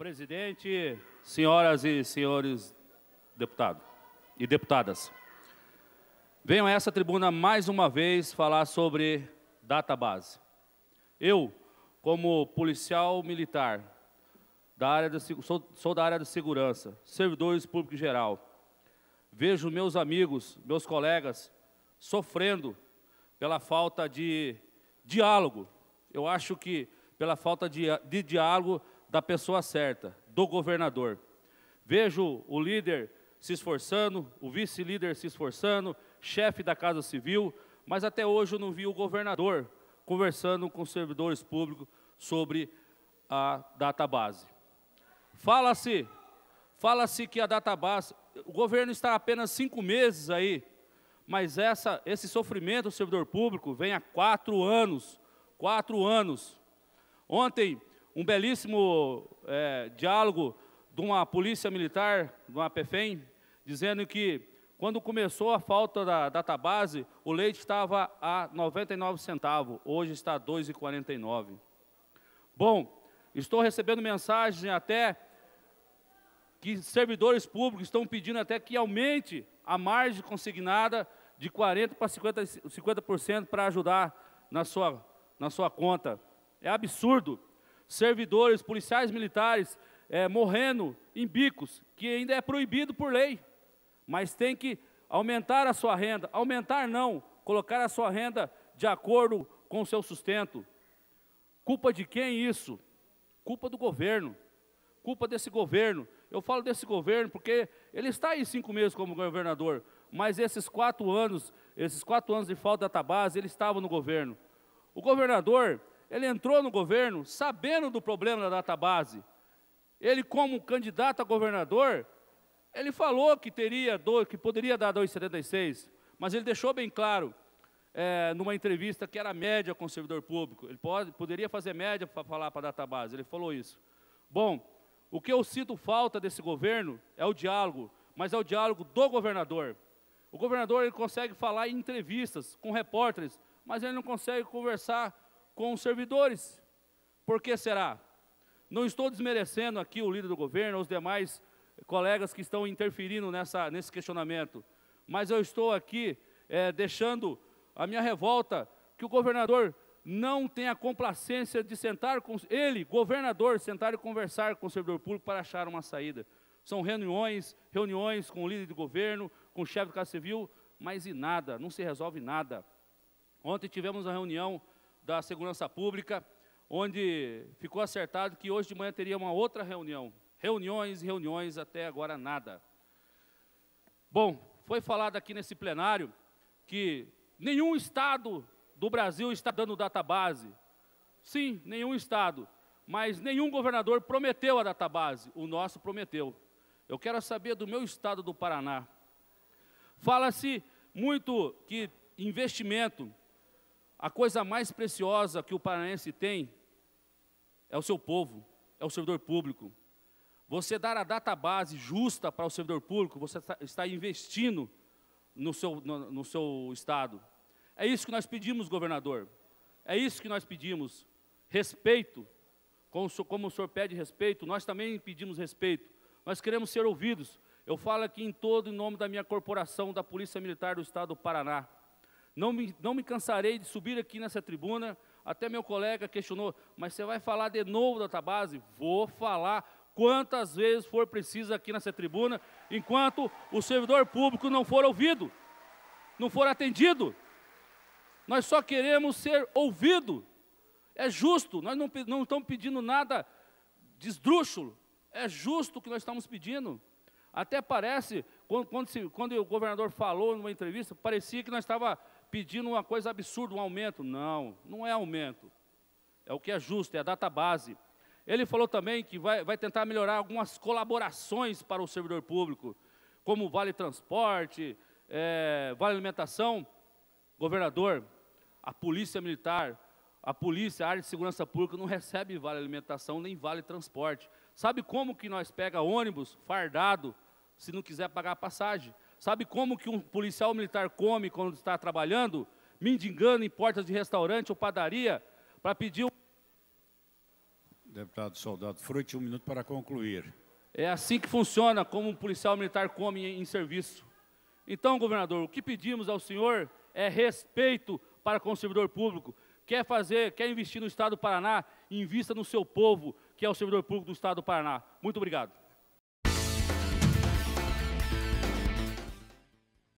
Presidente, senhoras e senhores deputados e deputadas, venho a essa tribuna mais uma vez falar sobre database. Eu, como policial militar, da área de, sou, sou da área de segurança, servidores públicos em geral, vejo meus amigos, meus colegas, sofrendo pela falta de diálogo. Eu acho que pela falta de, de diálogo da pessoa certa, do governador. Vejo o líder se esforçando, o vice-líder se esforçando, chefe da Casa Civil, mas até hoje eu não vi o governador conversando com servidores públicos sobre a database. Fala-se, fala-se que a database, o governo está apenas cinco meses aí, mas essa, esse sofrimento do servidor público vem há quatro anos, quatro anos. Ontem, um belíssimo é, diálogo de uma polícia militar, de uma PFEM, dizendo que quando começou a falta da database, o leite estava a 99 centavos, hoje está a 2,49. Bom, estou recebendo mensagens até que servidores públicos estão pedindo até que aumente a margem consignada de 40% para 50%, 50 para ajudar na sua, na sua conta. É absurdo servidores, policiais militares é, morrendo em bicos, que ainda é proibido por lei, mas tem que aumentar a sua renda. Aumentar não, colocar a sua renda de acordo com o seu sustento. Culpa de quem isso? Culpa do governo. Culpa desse governo. Eu falo desse governo porque ele está aí cinco meses como governador, mas esses quatro anos, esses quatro anos de falta da base, ele estava no governo. O governador, ele entrou no governo sabendo do problema da database. Ele, como candidato a governador, ele falou que teria que poderia dar 2,76, mas ele deixou bem claro é, numa entrevista que era média com o servidor público. Ele pode, poderia fazer média para falar para a database. Ele falou isso. Bom, o que eu sinto falta desse governo é o diálogo, mas é o diálogo do governador. O governador ele consegue falar em entrevistas com repórteres, mas ele não consegue conversar com os servidores. Por que será? Não estou desmerecendo aqui o líder do governo, os demais colegas que estão interferindo nessa, nesse questionamento, mas eu estou aqui é, deixando a minha revolta que o governador não tenha complacência de sentar com ele, governador, sentar e conversar com o servidor público para achar uma saída. São reuniões, reuniões com o líder de governo, com o chefe do Casa Civil, mas e nada, não se resolve nada. Ontem tivemos uma reunião da Segurança Pública, onde ficou acertado que hoje de manhã teria uma outra reunião. Reuniões, reuniões, até agora nada. Bom, foi falado aqui nesse plenário que nenhum Estado do Brasil está dando database. Sim, nenhum Estado, mas nenhum governador prometeu a database, o nosso prometeu. Eu quero saber do meu Estado do Paraná. Fala-se muito que investimento, a coisa mais preciosa que o paranaense tem é o seu povo, é o servidor público. Você dar a data base justa para o servidor público, você tá, está investindo no seu, no, no seu Estado. É isso que nós pedimos, governador. É isso que nós pedimos. Respeito. Como, como o senhor pede respeito, nós também pedimos respeito. Nós queremos ser ouvidos. Eu falo aqui em todo em nome da minha corporação, da Polícia Militar do Estado do Paraná. Não me, não me cansarei de subir aqui nessa tribuna. Até meu colega questionou, mas você vai falar de novo da Tabase? Vou falar quantas vezes for preciso aqui nessa tribuna, enquanto o servidor público não for ouvido, não for atendido. Nós só queremos ser ouvido. É justo, nós não, não estamos pedindo nada esdrúxulo. É justo o que nós estamos pedindo. Até parece quando, quando, se, quando o governador falou numa entrevista, parecia que nós estava pedindo uma coisa absurda, um aumento. Não, não é aumento. É o que é justo, é a data base. Ele falou também que vai, vai tentar melhorar algumas colaborações para o servidor público, como vale transporte, é, vale alimentação. Governador, a polícia militar, a polícia, a área de segurança pública não recebe vale alimentação nem vale transporte. Sabe como que nós pega ônibus fardado se não quiser pagar a passagem. Sabe como que um policial militar come quando está trabalhando? Mendigando em portas de restaurante ou padaria para pedir... Um... Deputado Soldado Frute, um minuto para concluir. É assim que funciona como um policial militar come em, em serviço. Então, governador, o que pedimos ao senhor é respeito para com o servidor público. Quer fazer, quer investir no Estado do Paraná, invista no seu povo, que é o servidor público do Estado do Paraná. Muito obrigado.